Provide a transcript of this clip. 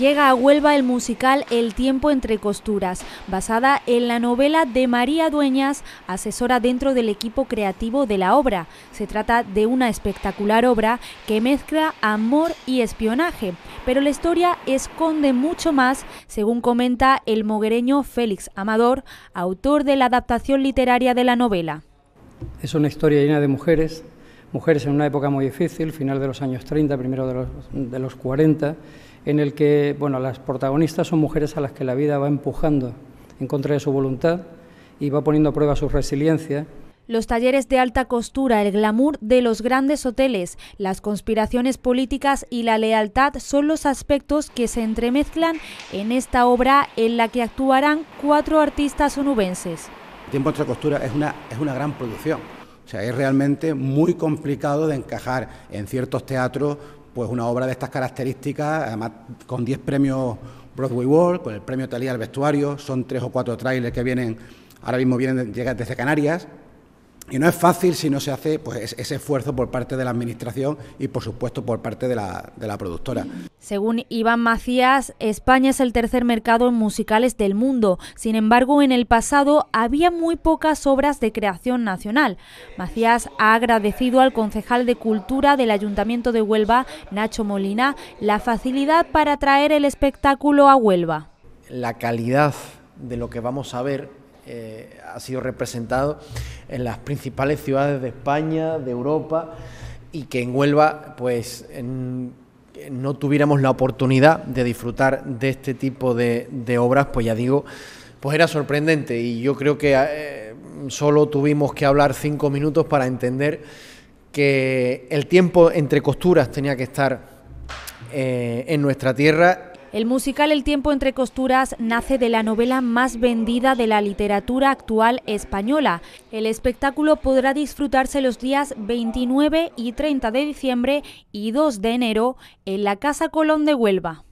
Llega a Huelva el musical El tiempo entre costuras, basada en la novela de María Dueñas, asesora dentro del equipo creativo de la obra. Se trata de una espectacular obra que mezcla amor y espionaje, pero la historia esconde mucho más, según comenta el moguereño Félix Amador, autor de la adaptación literaria de la novela. Es una historia llena de mujeres, mujeres en una época muy difícil, final de los años 30, primero de los, de los 40 en el que bueno, las protagonistas son mujeres a las que la vida va empujando en contra de su voluntad y va poniendo a prueba su resiliencia. Los talleres de alta costura, el glamour de los grandes hoteles, las conspiraciones políticas y la lealtad son los aspectos que se entremezclan en esta obra en la que actuarán cuatro artistas onubenses. El tiempo entre costura es una, es una gran producción. O sea, es realmente muy complicado de encajar en ciertos teatros pues una obra de estas características, además con 10 premios Broadway World, con el premio Talía al vestuario, son tres o cuatro trailers que vienen, ahora mismo vienen llegan desde Canarias, y no es fácil si no se hace pues, ese esfuerzo por parte de la Administración y, por supuesto, por parte de la, de la productora. Según Iván Macías, España es el tercer mercado en musicales del mundo. Sin embargo, en el pasado había muy pocas obras de creación nacional. Macías ha agradecido al concejal de Cultura del Ayuntamiento de Huelva, Nacho Molina, la facilidad para traer el espectáculo a Huelva. La calidad de lo que vamos a ver eh, ha sido representado en las principales ciudades de España, de Europa, y que en Huelva, pues, no tuviéramos la oportunidad de disfrutar de este tipo de, obras, pues ya digo, pues era sorprendente y yo creo que eh, solo tuvimos que hablar cinco minutos para entender que el tiempo entre costuras tenía que estar eh, en nuestra tierra el musical El tiempo entre costuras nace de la novela más vendida de la literatura actual española. El espectáculo podrá disfrutarse los días 29 y 30 de diciembre y 2 de enero en la Casa Colón de Huelva.